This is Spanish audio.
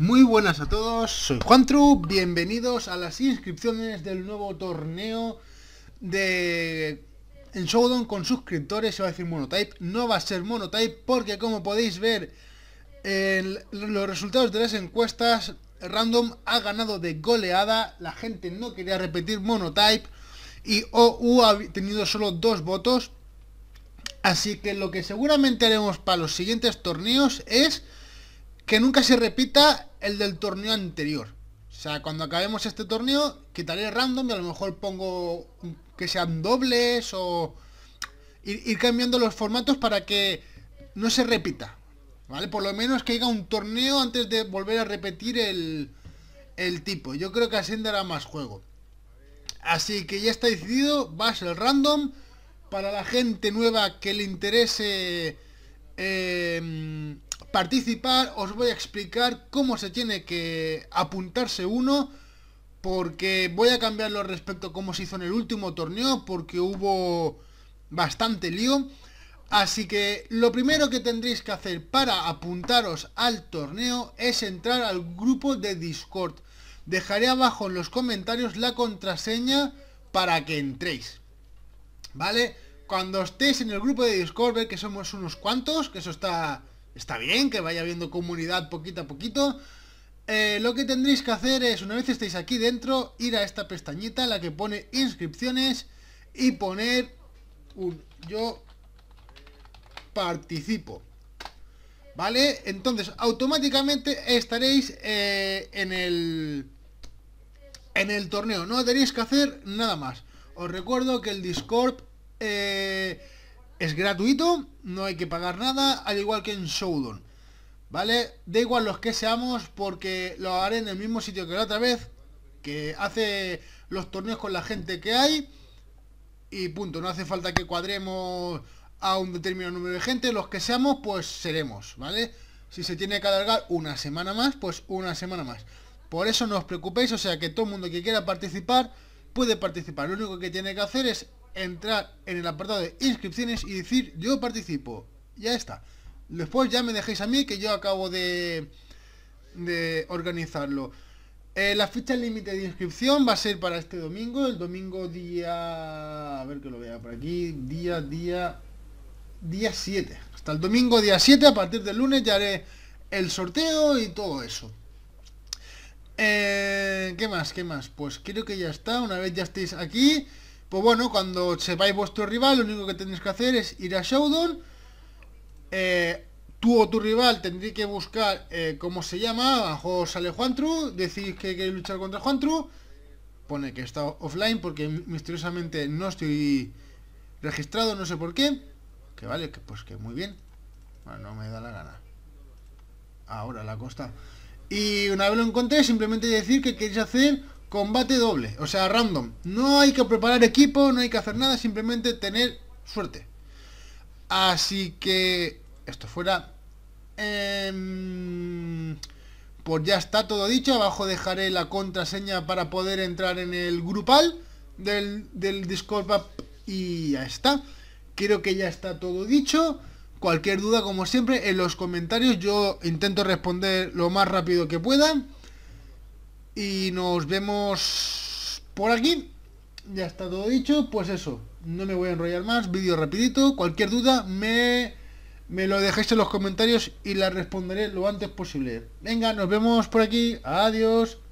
Muy buenas a todos, soy Juan Tru, bienvenidos a las inscripciones del nuevo torneo de en Showdown con suscriptores, se va a decir monotype, no va a ser monotype porque como podéis ver en los resultados de las encuestas, Random ha ganado de goleada, la gente no quería repetir monotype y OU ha tenido solo dos votos, así que lo que seguramente haremos para los siguientes torneos es que nunca se repita el del torneo anterior. O sea, cuando acabemos este torneo, quitaré random y a lo mejor pongo que sean dobles o ir, cambiando los formatos para que no se repita. ¿Vale? Por lo menos que haya un torneo antes de volver a repetir el, tipo. Yo creo que así dará más juego. Así que ya está decidido, va a ser random. Para la gente nueva que le interese em, participar, os voy a explicar cómo se tiene que apuntarse uno, porque voy a cambiarlo respecto a cómo se hizo en el último torneo, porque hubo bastante lío. Así que lo primero que tendréis que hacer para apuntaros al torneo es entrar al grupo de Discord. Dejaré abajo en los comentarios la contraseña para que entréis. ¿Vale? Cuando estéis en el grupo de Discord, ver que somos unos cuantos, que eso está está bien que vaya viendo comunidad poquito a poquito. Eh, lo que tendréis que hacer es, una vez estéis aquí dentro, ir a esta pestañita, la que pone inscripciones, y poner un yo participo. ¿Vale? Entonces, automáticamente estaréis eh, en el... En el torneo, no tenéis que hacer nada más. Os recuerdo que el Discord eh, es gratuito, no hay que pagar nada, al igual que en Showdown. ¿Vale? Da igual los que seamos porque lo haré en el mismo sitio que la otra vez. Que hace los torneos con la gente que hay. Y punto, no hace falta que cuadremos a un determinado número de gente. Los que seamos, pues seremos, ¿vale? Si se tiene que alargar una semana más, pues una semana más. Por eso no os preocupéis, o sea que todo el mundo que quiera participar puede participar. Lo único que tiene que hacer es entrar en el apartado de inscripciones y decir yo participo. Ya está. Después ya me dejéis a mí que yo acabo de, de organizarlo. Eh, la fecha límite de inscripción va a ser para este domingo, el domingo día... A ver que lo vea por aquí, día, día... Día 7. Hasta el domingo día 7, a partir del lunes ya haré el sorteo y todo eso. Eh, ¿Qué más? ¿Qué más? Pues creo que ya está. Una vez ya estéis aquí, pues bueno, cuando sepáis vuestro rival, lo único que tenéis que hacer es ir a Showdown. Eh, tú o tu rival tendréis que buscar eh, cómo se llama, abajo sale True, decís que queréis luchar contra Juan True pone que está offline porque misteriosamente no estoy registrado, no sé por qué, que vale, pues que muy bien, bueno, no me da la gana, ahora la costa. Y una vez lo encontré, simplemente decir que queréis hacer combate doble, o sea, random. No hay que preparar equipo, no hay que hacer nada, simplemente tener suerte. Así que esto fuera... pues ya está todo dicho, abajo dejaré la contraseña para poder entrar en el grupal del, del Discord y ya está. Creo que ya está todo dicho. Cualquier duda, como siempre, en los comentarios yo intento responder lo más rápido que pueda. Y nos vemos por aquí. Ya está todo dicho. Pues eso, no me voy a enrollar más. Vídeo rapidito. Cualquier duda me, me lo dejéis en los comentarios y la responderé lo antes posible. Venga, nos vemos por aquí. Adiós.